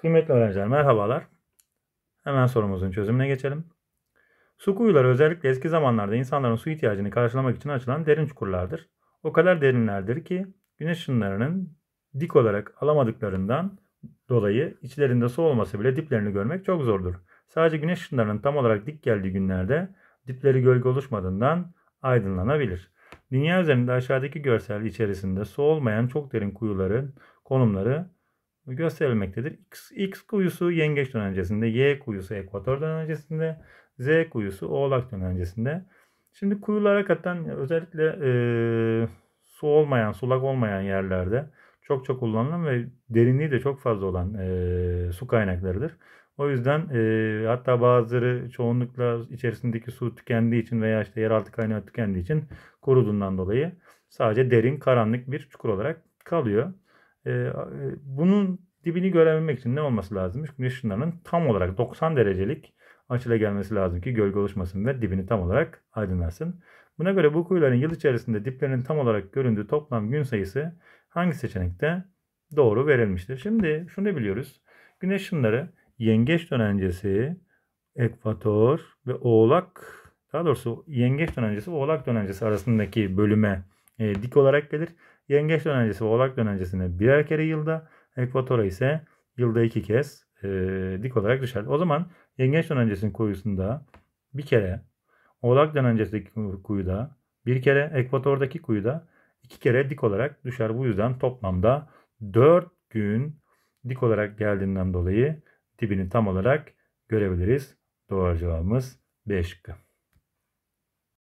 Kıymetli öğrenciler merhabalar. Hemen sorumuzun çözümüne geçelim. Su kuyuları özellikle eski zamanlarda insanların su ihtiyacını karşılamak için açılan derin çukurlardır. O kadar derinlerdir ki güneş ışınlarının dik olarak alamadıklarından dolayı içlerinde su olması bile diplerini görmek çok zordur. Sadece güneş ışınlarının tam olarak dik geldiği günlerde dipleri gölge oluşmadığından aydınlanabilir. Dünya üzerinde aşağıdaki görsel içerisinde su olmayan çok derin kuyuların konumları gösterilmektedir. X, X kuyusu yengeç dönencesinde, Y kuyusu ekvator dönencesinde, Z kuyusu oğlak dönencesinde. Şimdi kuyular hakikaten özellikle e, su olmayan, sulak olmayan yerlerde çok çok kullanılan ve derinliği de çok fazla olan e, su kaynaklarıdır. O yüzden e, hatta bazıları çoğunlukla içerisindeki su tükendiği için veya işte yeraltı kaynağı tükendiği için kuruduğundan dolayı sadece derin, karanlık bir çukur olarak kalıyor. Ee, e, bunun dibini görebilmek için ne olması lazımmış? Güneş ışınlarının tam olarak 90 derecelik açıyla gelmesi lazım ki gölge oluşmasın ve dibini tam olarak aydınlatsın. Buna göre bu kuyuların yıl içerisinde diplerinin tam olarak göründüğü toplam gün sayısı hangi seçenekte doğru verilmiştir? Şimdi şunu biliyoruz. Güneş ışınları yengeç dönencesi, ekvator ve oğlak daha doğrusu yengeç dönencesi oğlak dönencesi arasındaki bölüme e, dik olarak gelir Yengeç dönencesi ve oğlak dönencesine birer kere yılda, ekvatora ise yılda iki kez e, dik olarak düşer. O zaman yengeç dönencesinin kuyusunda bir kere, oğlak dönencesindeki kuyuda bir kere, ekvatordaki kuyuda iki kere dik olarak düşer. Bu yüzden toplamda 4 gün dik olarak geldiğinden dolayı dibini tam olarak görebiliriz. Doğru cevabımız B şıkkı.